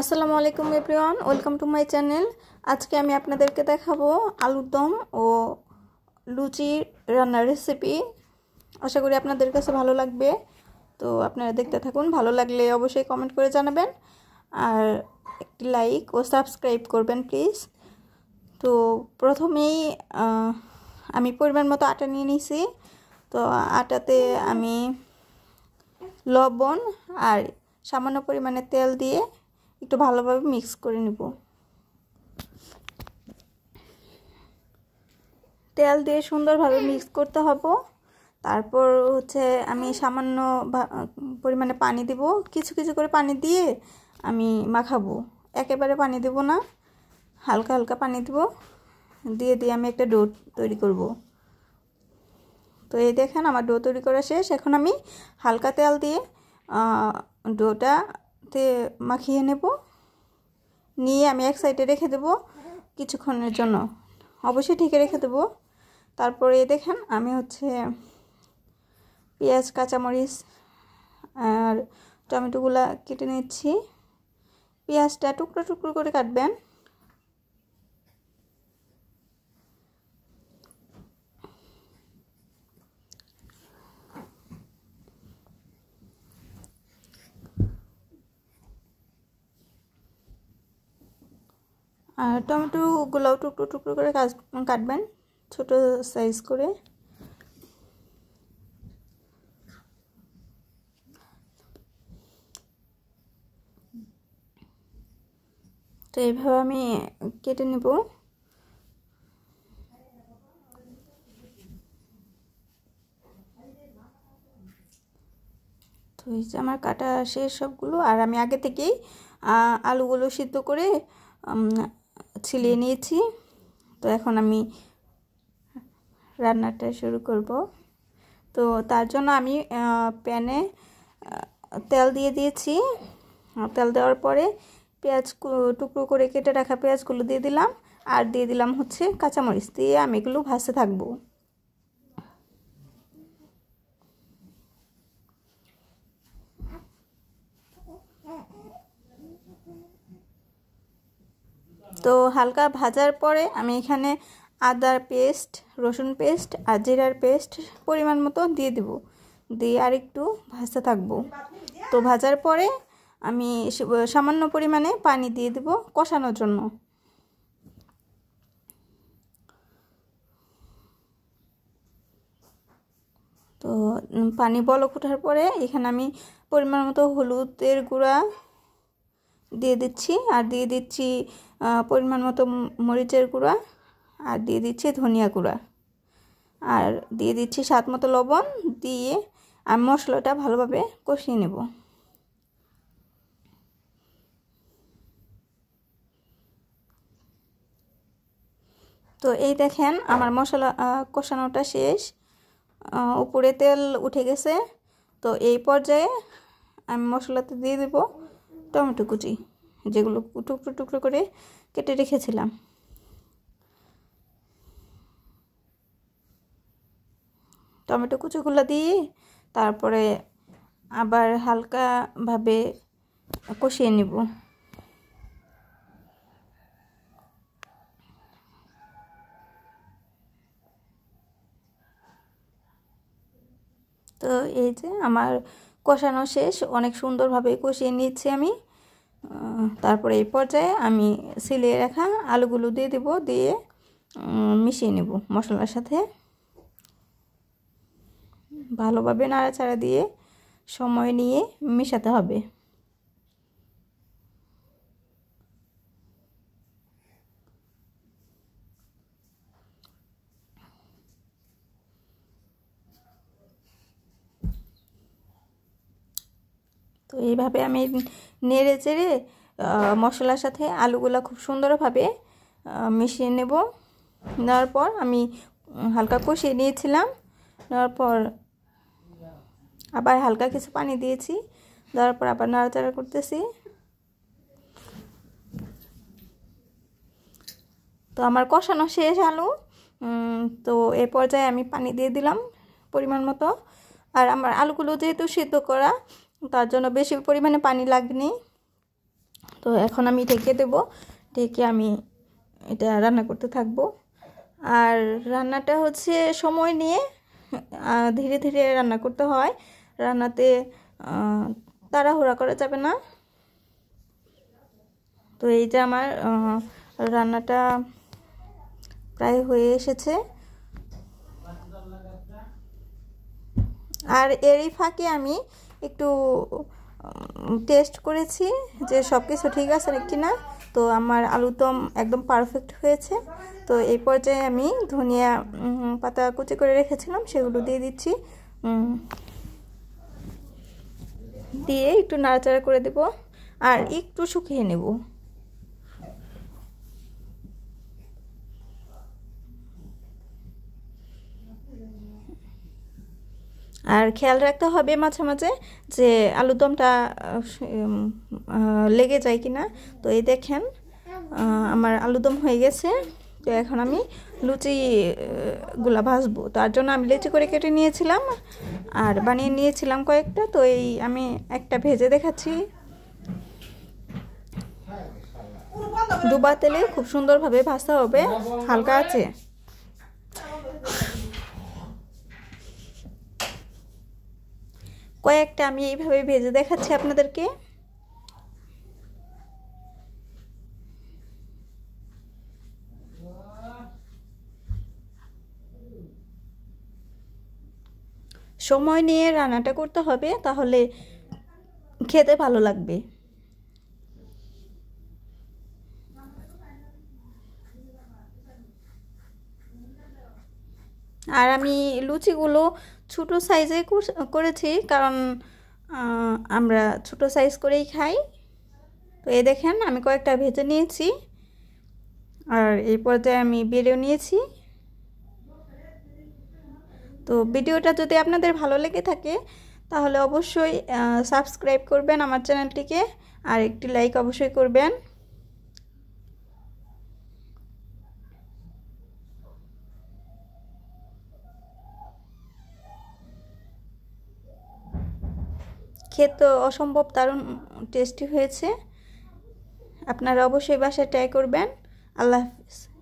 আসসালামু আলাইকুম everyone welcome to my channel আজকে আমি আপনাদেরকে দেখাবো আলুর দম ও লুচি রান্নার রেসিপি আশা করি আপনাদের কাছে ভালো লাগবে তো আপনারা দেখতে থাকুন ভালো লাগলে অবশ্যই কমেন্ট করে জানাবেন আর একটি লাইক ও সাবস্ক্রাইব করবেন প্লিজ তো প্রথমেই আমি পরিমাণ মতো আটা নিয়ে নিয়েছি তো আটাতে আমি লবণ আর সামান্য পরিমাণে তেল দিয়ে একটু ভালোভাবে মিক্স করে নিব তেল দিয়ে সুন্দরভাবে মিক্স করতে হবে তারপর হচ্ছে আমি সামান্য পরিমাণে পানি দিব কিছু কিছু করে পানি দিয়ে আমি মাখাবো একেবারে পানি দেব না হালকা হালকা পানি দেব দিয়ে দিয়ে আমি একটা ডো তৈরি করব তো এই দেখেন আমার ডো তৈরি করা শেষ এখন আমি হালকা তেল দিয়ে ডোটা তে মাখিয়ে নেব নিয়ে আমি এক সাইডে রেখে দেব কিছুক্ষণের জন্য অবশ্যই ঢেকে রেখে দেব তারপরে দেখেন আমি হচ্ছে পেঁয়াজ কাঁচামরিচ আর টমেটোগুলা কেটে নিচ্ছি পেঁয়াজটা টুকরো টুকরো করে কাটবেন আর টমেটো গোলাও টুকরো টুকরো করে কাটবেন ছোট সাইজ করে তো এইভাবে আমি কেটে নেব তো এই যে আমার কাটা শেষ সবগুলো আর আমি আগে থেকেই আলুগুলো সিদ্ধ করে ছিলিয়ে নিয়েছি তো এখন আমি রান্নাটা শুরু করব তো তার জন্য আমি প্যানে তেল দিয়ে দিয়েছি তেল দেওয়ার পরে পেঁয়াজ টুকরো করে কেটে রাখা পেঁয়াজগুলো দিয়ে দিলাম আর দিয়ে দিলাম হচ্ছে কাঁচামরিচ দিয়ে আমি এগুলো ভাজতে থাকবো তো হালকা ভাজার পরে আমি এখানে আদার পেস্ট রসুন পেস্ট আর জিরার পেস্ট পরিমাণ মতো দিয়ে দেব দিয়ে আর একটু ভাজতে থাকবো তো ভাজার পরে আমি সামান্য পরিমাণে পানি দিয়ে দেব কষানোর জন্য তো পানি বলক ওঠার পরে এখানে আমি পরিমাণ মতো হলুদের গুঁড়া দিয়ে দিচ্ছি আর দিয়ে দিচ্ছি পরিমাণ মতো মরিচের গুঁড়া আর দিয়ে দিচ্ছি ধনিয়া গুঁড়া আর দিয়ে দিচ্ছি স্বাদ মতো লবণ দিয়ে আমি মশলাটা ভালোভাবে কষিয়ে নেব তো এই দেখেন আমার মশলা কষানোটা শেষ উপরে তেল উঠে গেছে তো এই পর্যায়ে আমি মশলাতে দিয়ে দেবো টমেটো কুচি যেগুলো টুকরো টুকরো করে কেটে রেখেছিলাম টমেটো কুচিগুলো দিয়ে তারপরে আবার হালকাভাবে কষিয়ে নিব তো এই যে আমার কষানো শেষ অনেক সুন্দরভাবে কষিয়ে নিচ্ছি আমি তারপরে এই পর্যায়ে আমি সিলিয়ে রাখা আলুগুলো দিয়ে দেবো দিয়ে মিশিয়ে নেব মশলার সাথে ভালোভাবে নাড়াচাড়া দিয়ে সময় নিয়ে মেশাতে হবে তো এইভাবে আমি নেড়ে চেড়ে মশলার সাথে আলুগুলো খুব সুন্দরভাবে মিশিয়ে নেব নেওয়ার পর আমি হালকা কষিয়ে নিয়েছিলাম নেওয়ার পর আবার হালকা কিছু পানি দিয়েছি দেওয়ার পর আবার নাড়াচাড়া করতেছি তো আমার কষানো শেষ আলু তো এ পর্যায়ে আমি পানি দিয়ে দিলাম পরিমাণ মতো আর আমার আলুগুলো যেহেতু সিদ্ধ করা তার জন্য বেশি পরিমাণে পানি লাগেনি তো এখন আমি ঢেকে দেব ঢেকে আমি এটা রান্না করতে থাকব আর রান্নাটা হচ্ছে সময় নিয়ে ধীরে ধীরে রান্না করতে হয় রান্নাতে তাড়াহুড়া করা যাবে না তো এই যে আমার রান্নাটা প্রায় হয়ে এসেছে আর এরই ফাঁকে আমি একটু টেস্ট করেছি যে সব কিছু ঠিক আছে কি না তো আমার আলুদম একদম পারফেক্ট হয়েছে তো এই পর্যায়ে আমি ধনিয়া পাতা কুচি করে রেখেছিলাম সেগুলো দিয়ে দিচ্ছি দিয়ে একটু নাড়াচাড়া করে দেব আর একটু শুকিয়ে নেব আর খেয়াল রাখতে হবে মাঝে মাঝে যে আলুর দমটা লেগে যায় কি না তো এই দেখেন আমার দম হয়ে গেছে তো এখন আমি লুচি গুলা ভাজবো তার জন্য আমি লুচি করে কেটে নিয়েছিলাম আর বানিয়ে নিয়েছিলাম কয়েকটা তো এই আমি একটা ভেজে দেখাচ্ছি ডুবা তেলে খুব সুন্দরভাবে ভাজতে হবে হালকা আছে কয়েকটা আমি এইভাবে ভেজে দেখাচ্ছি আপনাদেরকে সময় নিয়ে রান্নাটা করতে হবে তাহলে খেতে ভালো লাগবে আর আমি লুচিগুলো ছোট সাইজে করেছি কারণ আমরা ছোট সাইজ করেই খাই তো এই দেখেন আমি কয়েকটা ভেজে নিয়েছি আর এই পর্যায়ে আমি বেড়েও নিয়েছি তো ভিডিওটা যদি আপনাদের ভালো লেগে থাকে তাহলে অবশ্যই সাবস্ক্রাইব করবেন আমার চ্যানেলটিকে আর একটি লাইক অবশ্যই করবেন খেতে অসম্ভব দারুণ টেস্টি হয়েছে আপনারা অবশ্যই বাসায় ট্রাই করবেন আল্লাহ হাফিজ